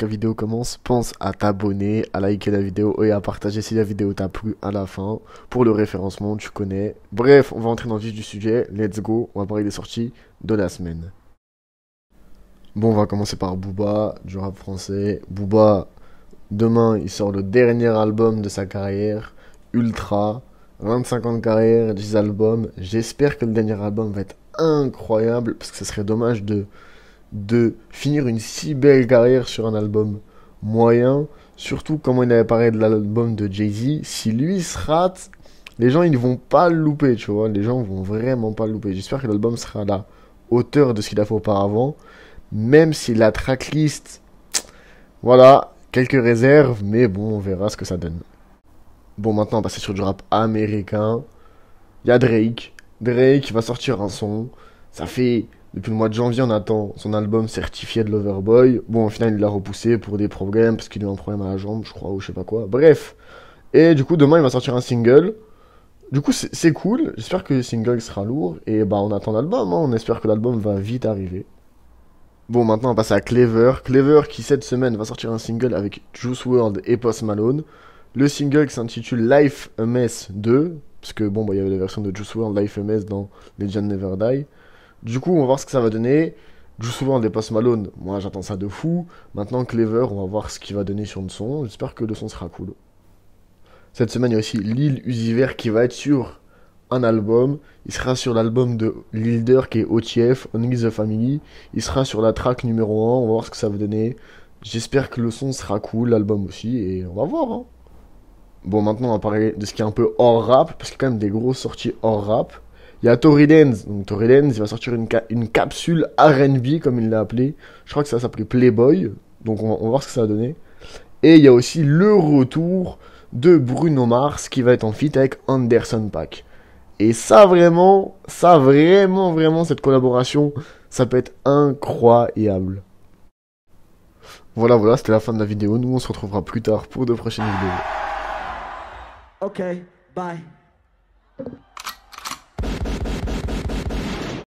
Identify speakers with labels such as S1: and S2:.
S1: la vidéo commence, pense à t'abonner, à liker la vidéo et à partager si la vidéo t'a plu à la fin. Pour le référencement, tu connais. Bref, on va entrer dans le vif du sujet. Let's go, on va parler des sorties de la semaine. Bon, on va commencer par Booba, du rap français. Booba, demain, il sort le dernier album de sa carrière, Ultra. 25 ans de carrière, 10 albums. J'espère que le dernier album va être incroyable, parce que ce serait dommage de de finir une si belle carrière sur un album moyen, surtout comme on avait parlé de l'album de Jay-Z. Si lui se rate, les gens ils vont pas le louper, tu vois. Les gens vont vraiment pas le louper. J'espère que l'album sera à la hauteur de ce qu'il a fait auparavant, même si la tracklist, voilà, quelques réserves, mais bon, on verra ce que ça donne. Bon, maintenant, on va passer sur du rap américain. Il y a Drake. Drake va sortir un son. Ça fait depuis le mois de janvier, on attend son album certifié de Loverboy. Bon, au final, il l'a repoussé pour des problèmes, parce qu'il a eu un problème à la jambe, je crois, ou je sais pas quoi. Bref. Et du coup, demain, il va sortir un single. Du coup, c'est cool. J'espère que le single sera lourd. Et bah, on attend l'album. Hein. On espère que l'album va vite arriver. Bon, maintenant, on passe à Clever. Clever qui, cette semaine, va sortir un single avec Juice World et Post Malone. Le single s'intitule Life MS 2. Parce que, bon, bah, il y avait la version de Juice World, Life MS dans Legend Never Die. Du coup, on va voir ce que ça va donner. Joue souvent dépasse Malone, moi j'attends ça de fou. Maintenant Clever, on va voir ce qu'il va donner sur le son. J'espère que le son sera cool. Cette semaine, il y a aussi L'île Usiver qui va être sur un album. Il sera sur l'album de Lilder qui est OTF, Only the Family. Il sera sur la track numéro 1, on va voir ce que ça va donner. J'espère que le son sera cool, l'album aussi, et on va voir. Hein. Bon, maintenant on va parler de ce qui est un peu hors rap, parce qu'il y a quand même des grosses sorties hors rap. Il y a Tory Lenz. Donc il va sortir une, capsule RB, comme il l'a appelé. Je crois que ça s'appelait Playboy. Donc on va, voir ce que ça va donner. Et il y a aussi le retour de Bruno Mars qui va être en feat avec Anderson Pack. Et ça vraiment, ça vraiment, vraiment, cette collaboration, ça peut être incroyable. Voilà, voilà, c'était la fin de la vidéo. Nous, on se retrouvera plus tard pour de prochaines vidéos. Ok, bye.